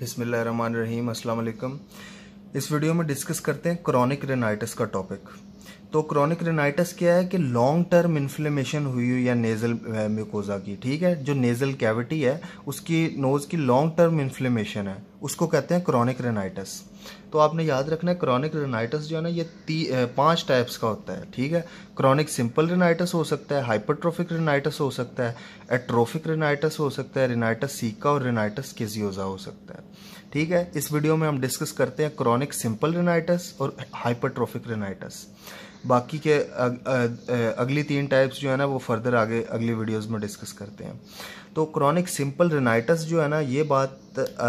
बिसमिल्ल रहीम अस्सलाम वालेकुम इस वीडियो में डिस्कस करते हैं क्रॉनिक रेनाइटिस का टॉपिक तो क्रॉनिक रेनाइटिस क्या है कि लॉन्ग टर्म इन्फ्लेमेशन हुई हुई या नेजल म्यूकोजा की ठीक है जो नेजल कैविटी है उसकी नोज़ की लॉन्ग टर्म इन्फ्लेमेशन है उसको कहते हैं क्रॉनिक रेनाइटिस तो आपने याद रखना है क्रॉनिक रेनाइटिस जो है ना ये ती uh, पाँच टाइप्स का होता है ठीक है क्रॉनिक सिंपल रेनाइटिस हो सकता है हाइपरट्रोफिक रेनाइटिस हो सकता है एट्रोफिक रेनाइटिस हो सकता है रेनाइटस सीका और रेनाइटस किजियोजा हो सकता है ठीक है इस वीडियो में हम डिस्कस करते हैं क्रॉनिक सिंपल रेनाइटस और हाइपरट्रोफिक रेनाइटस बाकी के अग, अग, अगली तीन टाइप्स जो है ना वो फर्दर आगे अगली वीडियोस में डिस्कस करते हैं तो क्रॉनिक सिंपल रेनाइटस जो है ना ये बात आ,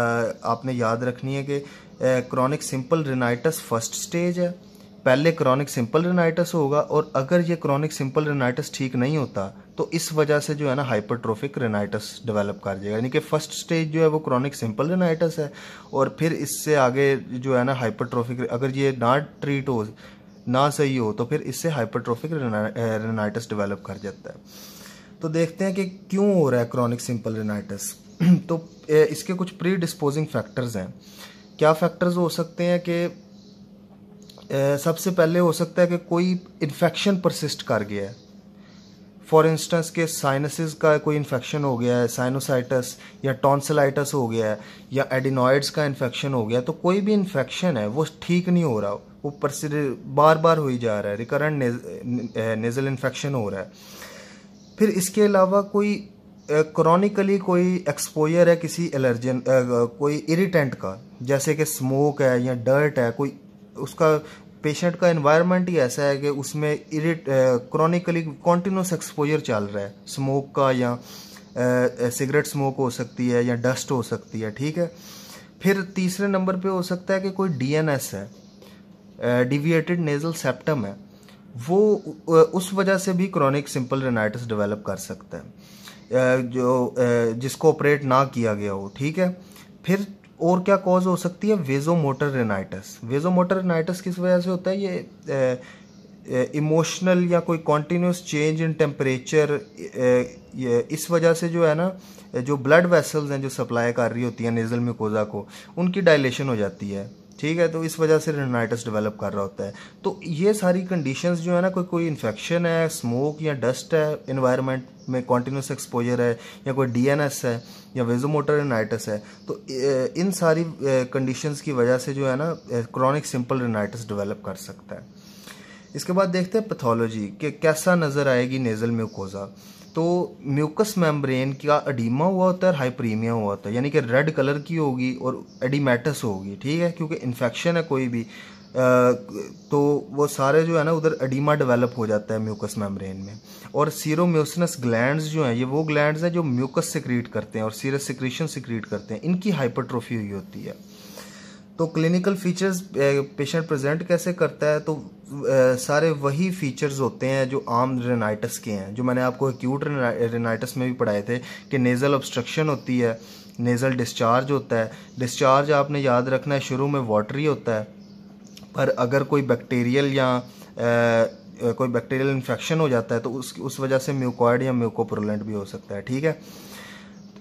आपने याद रखनी है कि chronic simple rhinitis first stage है पहले क्रॉनिक सिंपल रेनाइटिस होगा और अगर ये क्रॉनिक सिंपल रेनाइटिस ठीक नहीं होता तो इस वजह से जो है ना हाइपरट्रोफिक रेनाइटिस डेवलप कर जाएगा यानी कि फर्स्ट स्टेज जो है वो क्रॉनिक सिंपल रेनाइटिस है और फिर इससे आगे जो है ना हाइपरट्रोफिक अगर ये ना ट्रीट हो ना सही हो तो फिर इससे हाइपरट्रोफिक रेनाइटिस डेवलप कर जाता है तो देखते हैं कि क्यों हो रहा है क्रॉनिक सिंपल रेनाइटिस तो इसके कुछ प्री डिस्पोजिंग फैक्टर्स हैं क्या फैक्टर्स हो सकते हैं कि सबसे पहले हो सकता है कि कोई इन्फेक्शन परसिस्ट कर गया है फॉर इंस्टेंस के साइनसिस का कोई इन्फेक्शन हो गया है साइनोसाइटस या टॉन्सलाइटस हो गया है या एडिनॉइड्स का इन्फेक्शन हो गया तो कोई भी इन्फेक्शन है वो ठीक नहीं हो रहा वो परसिड बार बार हो ही जा रहा है रिकरेंट नेज़ल इन्फेक्शन हो रहा है फिर इसके अलावा कोई क्रॉनिकली कोई एक्सपोजर है किसी एलर्जन कोई इरीटेंट का जैसे कि स्मोक है या डर्ट है कोई उसका पेशेंट का इन्वायरमेंट ही ऐसा है कि उसमें इरिट क्रॉनिकली कॉन्टीन्यूस एक्सपोजर चल रहा है स्मोक का या सिगरेट स्मोक हो सकती है या डस्ट हो सकती है ठीक है फिर तीसरे नंबर पे हो सकता है कि कोई डीएनएस है डिविएटेड नेजल सेप्टम है वो उस वजह से भी क्रॉनिक सिंपल रेनाइटिस डेवलप कर सकता है जो जिसको ऑपरेट ना किया गया हो ठीक है फिर और क्या कॉज हो सकती है वेजो मोटर रेनाइटस वेजो मोटर रेनाइटस किस वजह से होता है ये इमोशनल या कोई कॉन्टीन्यूस चेंज इन टेम्परेचर इस वजह से जो है ना जो ब्लड वेसल्स हैं जो सप्लाई कर रही होती हैं नेजल म्यूकोजा को उनकी डायलेशन हो जाती है ठीक है तो इस वजह से रिनाइटस डेवलप कर रहा होता है तो ये सारी कंडीशंस जो है ना कोई कोई इन्फेक्शन है स्मोक या डस्ट है इन्वायरमेंट में कॉन्टीन्यूस एक्सपोजर है या कोई डीएनएस है या वेजोमोटर रिनाइटस है तो इन सारी कंडीशंस की वजह से जो है ना क्रॉनिक सिंपल रिनाइटस डेवलप कर सकता है इसके बाद देखते हैं पैथोलॉजी कि कैसा नज़र आएगी नेज़ल म्यूकोज़ा तो म्यूकस मेम्ब्रेन का अडीमा हुआ होता है और हाइप्रीमिया हुआ होता है यानी कि रेड कलर की होगी और एडिमेटस होगी ठीक है क्योंकि इन्फेक्शन है कोई भी तो वो सारे जो है ना उधर अडीमा डेवलप हो जाता है म्यूकस मेम्ब्रेन में और सीरोम्यूसनस ग्लैंड्स जो हैं ये वो ग्लैंड्स हैं जो म्यूकस सिक्रीट करते हैं और सीरस सिक्रीशन सिक्रीट करते हैं इनकी हाइपरट्रोफी हुई होती है तो क्लिनिकल फीचर्स पेशेंट प्रेजेंट कैसे करता है तो सारे वही फीचर्स होते हैं जो आम रेनाइटस के हैं जो मैंने आपको एक्यूट रेनाइटस में भी पढ़ाए थे कि नेज़ल ऑब्स्ट्रक्शन होती है नेज़ल डिस्चार्ज होता है डिस्चार्ज आपने याद रखना है शुरू में वाटरी होता है पर अगर कोई बैक्टीरियल या कोई बैक्टीरियल इन्फेक्शन हो जाता है तो उस उस वजह से म्यूकोइड या म्यूकोप्रोलेंट भी हो सकता है ठीक है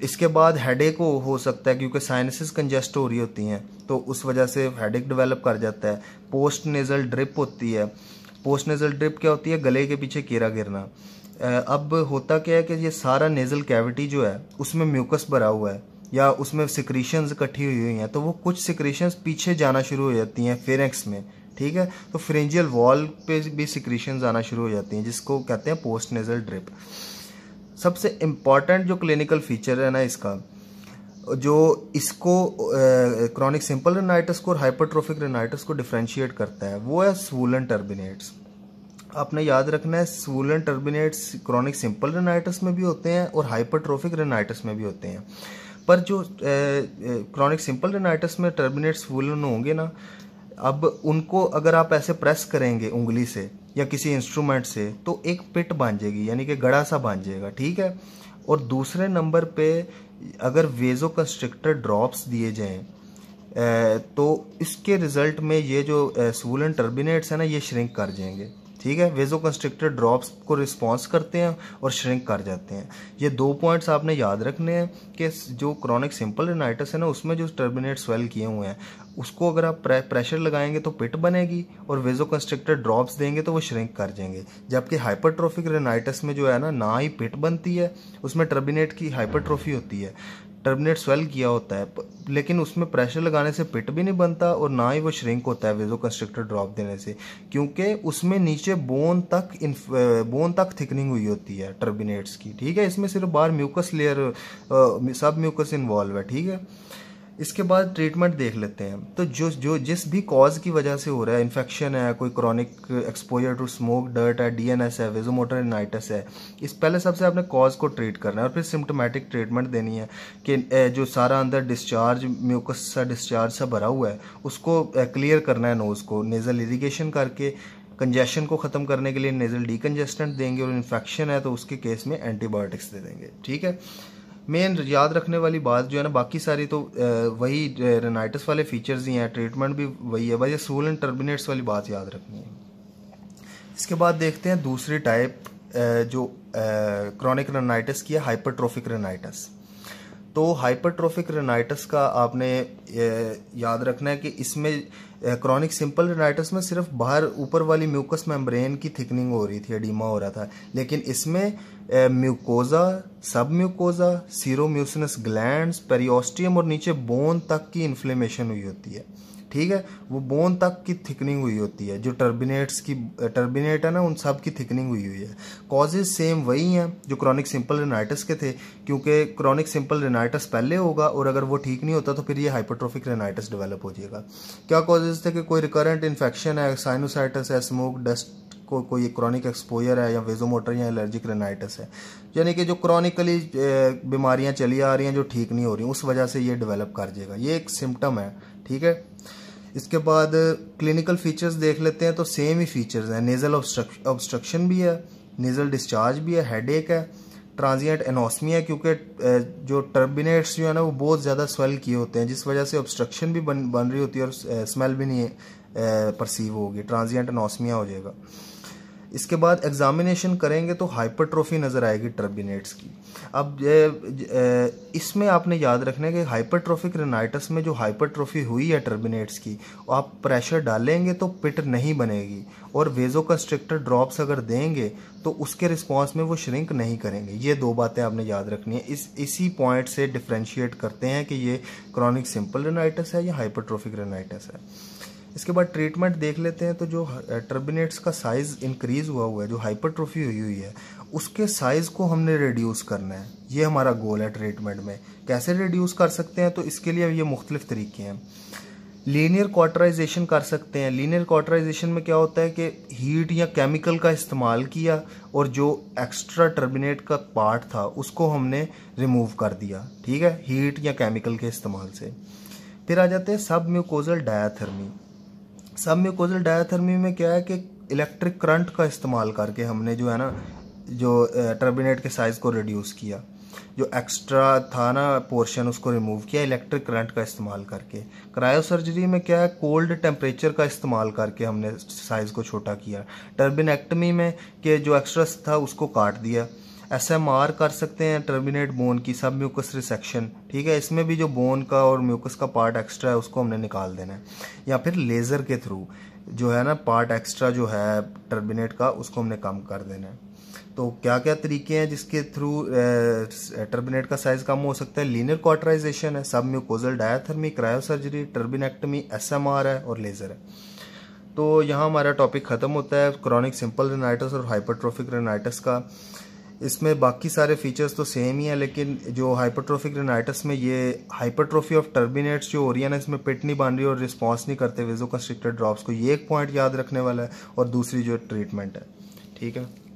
इसके बाद हेडेक हो सकता है क्योंकि साइनसिस कंजेस्ट हो रही होती हैं तो उस वजह से हेडेक डेवलप कर जाता है पोस्ट नेज़ल ड्रिप होती है पोस्ट नेज़ल ड्रिप क्या होती है गले के पीछे कीरा गिरना अब होता क्या है कि ये सारा नेज़ल कैविटी जो है उसमें म्यूकस भरा हुआ है या उसमें सिक्रीशंस इकट्ठी हुई हुई हैं तो वो कुछ सिक्रीशंस पीछे जाना शुरू हो जाती हैं फेरेक्स में ठीक है तो फ्रेंजियल वॉल पे भी सिक्रीशंस आना शुरू हो जाती हैं जिसको कहते हैं पोस्ट नेज़ल ड्रिप सबसे इम्पॉर्टेंट जो क्लिनिकल फीचर है ना इसका जो इसको क्रॉनिक सिंपल रेनाइटस को और हाइपरट्रोफिक रेनाइटस को डिफ्रेंशिएट करता है वो है स्वूलन टर्बिनेट्स आपने याद रखना है स्वूलन टर्बिनेट्स क्रॉनिक सिंपल रेनाइटस में भी होते हैं और हाइपरट्रोफिक रेनाइटस में भी होते हैं पर जो क्रॉनिक सिंपल रेनाइटस में टर्बिनेट्स वूलन होंगे ना अब उनको अगर आप ऐसे प्रेस करेंगे उंगली से या किसी इंस्ट्रूमेंट से तो एक पिट बांधेगी यानी कि गड़ा सा बांधेगा ठीक है और दूसरे नंबर पे अगर वेजो कंस्ट्रिक्टर ड्रॉप्स दिए जाएँ तो इसके रिज़ल्ट में ये जो सूलन टर्बिनेट्स हैं ना ये श्रिंक कर जाएंगे ठीक है वेजो कंस्ट्रिक्टेड ड्रॉप्स को रिस्पॉन्स करते हैं और श्रिंक कर जाते हैं ये दो पॉइंट्स आपने याद रखने हैं कि जो क्रॉनिक सिंपल रिनाइटस है ना उसमें जो टर्मिनेट स्वेल किए हुए हैं उसको अगर आप प्रे, प्रेशर लगाएंगे तो पिट बनेगी और वेजो कंस्ट्रिक्टेड ड्रॉप्स देंगे तो वो श्रिंक कर जाएंगे जबकि हाइपरट्रोफिक रेनाइटस में जो है ना ना ही पिट बनती है उसमें टर्बिनेट की हाइपरट्रोफी होती है टर्मिनेट स्वेल किया होता है लेकिन उसमें प्रेशर लगाने से पिट भी नहीं बनता और ना ही वो श्रिंक होता है वेजो कंस्ट्रक्टर ड्रॉप देने से क्योंकि उसमें नीचे बोन तक बोन तक थिकनिंग हुई होती है टर्बिनेट्स की ठीक है इसमें सिर्फ बाहर mucus layer submucous involve है ठीक है इसके बाद ट्रीटमेंट देख लेते हैं तो जो जो जिस भी कॉज की वजह से हो रहा है इन्फेक्शन है कोई chronic exposure to smoke dirt है डीएनएस है वेजोमोटरनाइटिस है इस पहले सबसे आपने कॉज को ट्रीट करना है और फिर सिम्टोमेटिक ट्रीटमेंट देनी है कि जो सारा अंदर डिस्चार्ज म्यूकस सा डिस्चार्ज सा भरा हुआ है उसको क्लियर करना है नोज़ को नेज़ल इरीगेशन करके कंजेशन को ख़त्म करने के लिए नेज़ल डीकन्जेस्टेंट देंगे और इन्फेक्शन है तो उसके केस में एंटीबायोटिक्स दे देंगे ठीक है मेन याद रखने वाली बात जो है ना बाकी सारी तो वही रेनाइटिस वाले फीचर्स ही हैं ट्रीटमेंट भी वही है भाई ये सोल एंड वाली बात याद रखनी है इसके बाद देखते हैं दूसरी टाइप जो क्रॉनिक रेनाइटिस की है हाइपरट्रोफिक रेनाइटिस तो हाइपरट्रोफिक रेनाइटस का आपने याद रखना है कि इसमें क्रॉनिक सिंपल रेनाइटस में सिर्फ बाहर ऊपर वाली म्यूकस मेम्ब्रेन की थिकनिंग हो रही थी एडिमा हो रहा था लेकिन इसमें म्यूकोजा सब म्यूकोजा सीरोम्यूसिनस ग्लैंड पेरियोस्टियम और नीचे बोन तक की इन्फ्लेमेशन हुई होती है ठीक है वो बोन तक की थिकनिंग हुई होती है जो टर्बिनेट्स की टर्बिनेट है ना उन सब की थिकनिंग हुई हुई है कॉजेज सेम वही हैं जो क्रॉनिक सिंपल रेनाइटिस के थे क्योंकि क्रॉनिक सिंपल रेनाइटिस पहले होगा और अगर वो ठीक नहीं होता तो फिर ये हाइपोट्रोफिक रेनाइटिस डेवलप हो जाएगा क्या कॉजेज थे कि कोई रिकरेंट इन्फेक्शन है साइनोसाइटस है स्मोक डस्ट को कोई क्रॉनिक एक्सपोजर है या वेजोमोटर या एलर्जिक रेनाइटिस है यानी कि जो क्रॉनिकली eh, बीमारियां चली आ रही हैं जो ठीक नहीं हो रही उस वजह से ये डेवलप कर जाएगा ये एक सिम्टम है ठीक है इसके बाद क्लिनिकल uh, फीचर्स देख लेते हैं तो सेम ही फीचर्स हैं नेज़ल ऑब्स्ट्रक्शन भी है नेज़ल डिस्चार्ज भी है हेड एक है ट्रांजिएंट एनोसमिया क्योंकि uh, जो टर्बिनेट्स जो है ना वो बहुत ज़्यादा स्वेल किए होते हैं जिस वजह से ऑब्स्ट्रक्शन भी बन बन रही होती है और स्मेल uh, भी नहीं परसीव होगी ट्रांजिएंट एनोसमिया हो जाएगा इसके बाद एग्ज़ामिनेशन करेंगे तो हाइपरट्रोफी नज़र आएगी टर्बिनेट्स की अब इसमें आपने याद रखना है कि हाइपरट्रोफिक रेनाइटस में जो हाइपरट्रोफी हुई है टर्बिनेट्स की आप प्रेशर डालेंगे तो पिट नहीं बनेगी और वेजो कंस्ट्रिक्टर ड्रॉप्स अगर देंगे तो उसके रिस्पॉन्स में वो श्रिंक नहीं करेंगे ये दो बातें आपने याद रखनी है इस इसी पॉइंट से डिफ्रेंशिएट करते हैं कि ये क्रॉनिक सिंपल रेनाइटस है या हाइपरट्रोफिक रेनाइटस है इसके बाद ट्रीटमेंट देख लेते हैं तो जो टर्बिनेट्स का साइज़ इंक्रीज़ हुआ हुआ है जो हाइपरट्रोफी हुई हुई है उसके साइज़ को हमने रिड्यूस करना है ये हमारा गोल है ट्रीटमेंट में कैसे रिड्यूस कर सकते हैं तो इसके लिए ये मुख्तलिफ तरीके हैं लीनियर क्वार्टराइजेशन कर सकते हैं लीनियर क्वार्टराइजेशन में क्या होता है कि हीट या केमिकल का इस्तेमाल किया और जो एक्स्ट्रा टर्बिनेट का पार्ट था उसको हमने रिमूव कर दिया ठीक है हीट या केमिकल के इस्तेमाल से फिर आ जाते हैं सब म्यूकोजल डायाथर्मी सब कोजल डायाथर्मी में क्या है कि इलेक्ट्रिक करंट का इस्तेमाल करके हमने जो है ना जो टर्बिनेट के साइज़ को रिड्यूस किया जो एक्स्ट्रा था ना पोर्शन उसको रिमूव किया इलेक्ट्रिक करंट का इस्तेमाल करके क्रायो सर्जरी में क्या है कोल्ड टेम्परेचर का इस्तेमाल करके हमने साइज़ को छोटा किया टर्बिनेक्टमी में के जो एक्स्ट्रा था उसको काट दिया एस एम आर कर सकते हैं टर्मिनेट बोन की सब म्यूकस रिसेक्शन ठीक है इसमें भी जो बोन का और म्यूकस का पार्ट एक्स्ट्रा है उसको हमने निकाल देना है या फिर लेज़र के थ्रू जो है ना पार्ट एक्स्ट्रा जो है टर्मिनेट का उसको हमने कम कर देना है तो क्या क्या तरीके हैं जिसके थ्रू टर्बिनेट का साइज कम हो सकता है लीनियर क्वार्टराइजेशन है submucosal diathermy cryosurgery turbinectomy S M R है और लेज़र है तो यहाँ हमारा टॉपिक ख़त्म होता है क्रॉनिक सिंपल रेनाइटस और हाइपरट्रोफिक रेनाइटस का इसमें बाकी सारे फीचर्स तो सेम ही है लेकिन जो हाइपरट्रोफिक रेनाइटस में ये हाइपरट्रोफी ऑफ टर्बिनेट्स जो हो रही है ना इसमें पिट नहीं बांध रही और रिस्पॉन्स नहीं करते वेजो कंस्ट्रिक्टेड ड्रॉप्स को ये एक पॉइंट याद रखने वाला है और दूसरी जो ट्रीटमेंट है ठीक है